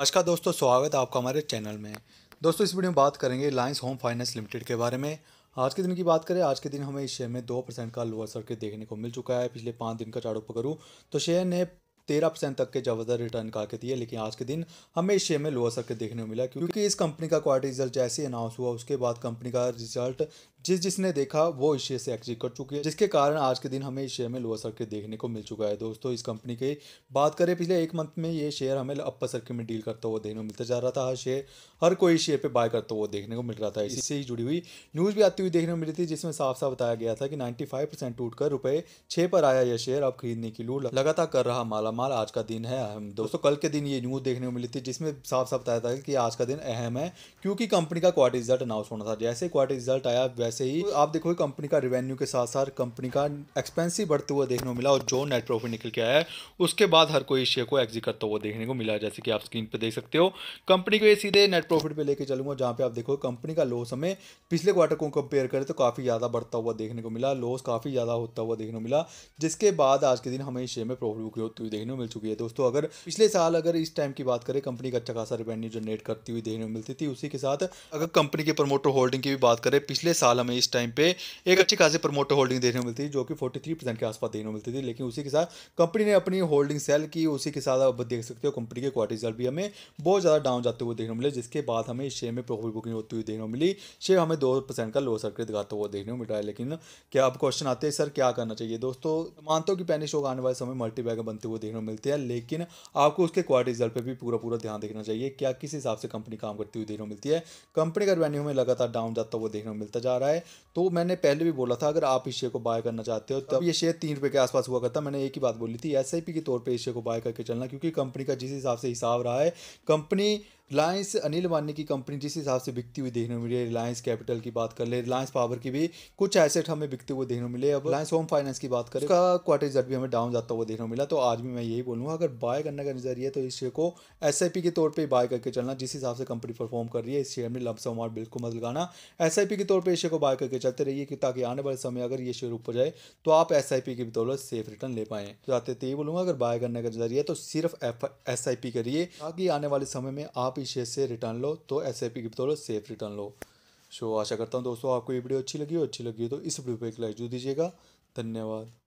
नमस्कार दोस्तों स्वागत है आपका हमारे चैनल में दोस्तों इस वीडियो में बात करेंगे रिलायंस होम फाइनेंस लिमिटेड के बारे में आज के दिन की बात करें आज के दिन हमें इस शेयर में दो परसेंट का लोअर सर्किट देखने को मिल चुका है पिछले पाँच दिन का चार्ट करूँ तो शेयर ने तेरह परसेंट तक के जबरदस्त रिटर्न का के दिए लेकिन आज के दिन हमें इस शेयर में लोअर सर्किट देखने को मिला क्योंकि इस कंपनी का क्वार्टर रिजल्ट जैसे अनाउंस हुआ उसके बाद कंपनी का रिजल्ट जिस जिसने देखा वो इस शेयर से एक्जिट कर चुकी है जिसके कारण आज के दिन हमें इस शेयर में लोअर सर्किट देखने को मिल चुका है दोस्तों इस कंपनी के बात करें पिछले एक मंथ में ये शेयर हमें अपर सर्किट में डील करता हुआ देखने को मिलता जा रहा था हर शेयर हर कोई शेयर पर बाय करता हुआ देखने को मिल रहा था इससे ही जुड़ी हुई न्यूज़ भी आती हुई देखने को मिली थी जिसमें साफ साफ बताया गया था कि नाइन्टी फाइव परसेंट टूट कर रुपये छः पर आया यह शेयर अब खरीदने की लूट लगातार कर रहा माला माल आज का दिन है अहम दोस्तों कल के दिन ये न्यूज़ देखने को मिली थी जिसमें साफ साफ बताया था कि आज का दिन अहम है क्योंकि कंपनी का क्वार्टर रिजल्ट अनाउंस होना था जैसे क्वार्टर रिजल्ट आया वैसे ही आप देखोगे कंपनी का रिवेन्यू के साथ साथ कंपनी का एक्सपेंसिव बढ़ते हुआ देखने को मिला और जो नेट प्रॉफिट निकल के आया है उसके बाद हर कोई शेयर को एग्जिट करता हुआ देखने को मिला जैसे कि आप स्क्रीन पर देख सकते हो कंपनी को ये सीधे नेट प्रॉफिट पर लेकर चलूंगा जहाँ पे आप देखो कंपनी का लॉस हमें पिछले क्वार्टर को कंपेयर करें तो काफ़ी ज़्यादा बढ़ता हुआ देखने को मिला लॉस काफ़ी ज़्यादा होता हुआ देखने को मिला जिसके बाद आज के दिन हमें शेयर में प्रॉफिट बुक होती हुई देखने को मिल चुकी है दोस्तों अगर पिछले साल अगर इस टाइम की बात करें कंपनी का अच्छा खासा रिवेन्यू जनरेट करती हुई देखने को मिलती थी उसी के साथ अगर कंपनी के प्रमोटर होल्डिंग की भी बात करें पिछले साल माला में इस टाइम पे एक अच्छी खासी प्रमोटर होल्डिंग देखने को मिलती थी जो कि 43 परसेंट के आसपास देखने को मिलती थी लेकिन उसी के साथ कंपनी ने अपनी होल्डिंग सेल की उसी के साथ अब देख सकते हो कंपनी के क्वार्टर रिजल्ट भी हमें बहुत ज़्यादा डाउन जाते हुए देखने को मिले जिसके बाद हमें इस शेयर में प्रॉफिट बुकिंग होती हुई देखने को मिली शेयर हमें दो परसेंट का लो सर्किट दिखाते हुए देखने को मिल रहा है लेकिन क्या आप क्वेश्चन आते हैं सर क्या करना चाहिए दोस्तों मानते हो कि पैनी शोक आने वाले समय मल्टीबैगर बनते हुए देखने को मिलते हैं लेकिन आपको उसके क्वार्टर रिजल्ट पर भी पूरा पूरा ध्यान देखना चाहिए क्या किस हिसाब से कंपनी काम करती हुई देखने को मिलती है कंपनी का रेवेन्यू हमें लगातार डाउन जाता हुआ देखने को मिलता जा रहा है है तो मैंने पहले भी बोला था अगर आप इस शेयर को बाय करना चाहते हो तब ये शेयर तीन रुपये के आसपास हुआ करता मैंने एक ही बात बोली थी एस के तौर पर इस शेयर को बाय करके चलना क्योंकि कंपनी का जिस हिसाब से हिसाब रहा है कंपनी रिलायंस अनिल अंबानी की कंपनी जिस हिसाब से बिकती हुई देखने को मिली है रिलायंस कैपिटल की बात कर ले रिलायंस पावर की भी कुछ एसेट हमें बिकते हुए देखने को मिले अब रिलायंस होम फाइनेंस की बात करें उसका क्वार्टर रिजल्ट भी हमें डाउन जाता हुआ देखने को मिला तो आज भी मैं यही बोलूँगा अगर बाय करने का नजरिया तो इस शेयर को एस के तौर पर बाय करके चलना जिस हिसाब से कंपनी परफॉर्म कर रही है इस शेयर में लमसम अमाउंट बिल्कुल मत लगाना एस के तौर पर इस शेयर को बाय करके चलते रहिए कि ताकि आने वाले समय अगर ये शेयर ऊपर जाए तो आप एस की बदौलत सेफ रिटर्न ले पाए तो जाते यही बोलूँगा अगर बाय करने का नजरिया तो सिर्फ एस आई करिए ताकि आने वाले समय में आप शेयर से रिटर्न लो तो एस की बतौलत सेफ रिटर्न लो सो आशा करता हूँ दोस्तों आपको ये वीडियो अच्छी लगी हो अच्छी लगी हो तो इस वीडियो पर एक लाइक जो दीजिएगा धन्यवाद